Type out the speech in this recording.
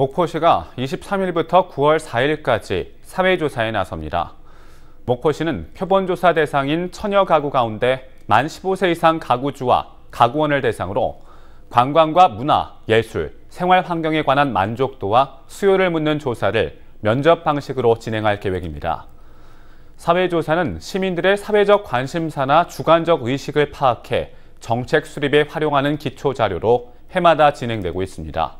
목포시가 23일부터 9월 4일까지 사회조사에 나섭니다. 목포시는 표본조사 대상인 천여 가구 가운데 만 15세 이상 가구주와 가구원을 대상으로 관광과 문화, 예술, 생활 환경에 관한 만족도와 수요를 묻는 조사를 면접 방식으로 진행할 계획입니다. 사회조사는 시민들의 사회적 관심사나 주관적 의식을 파악해 정책 수립에 활용하는 기초자료로 해마다 진행되고 있습니다.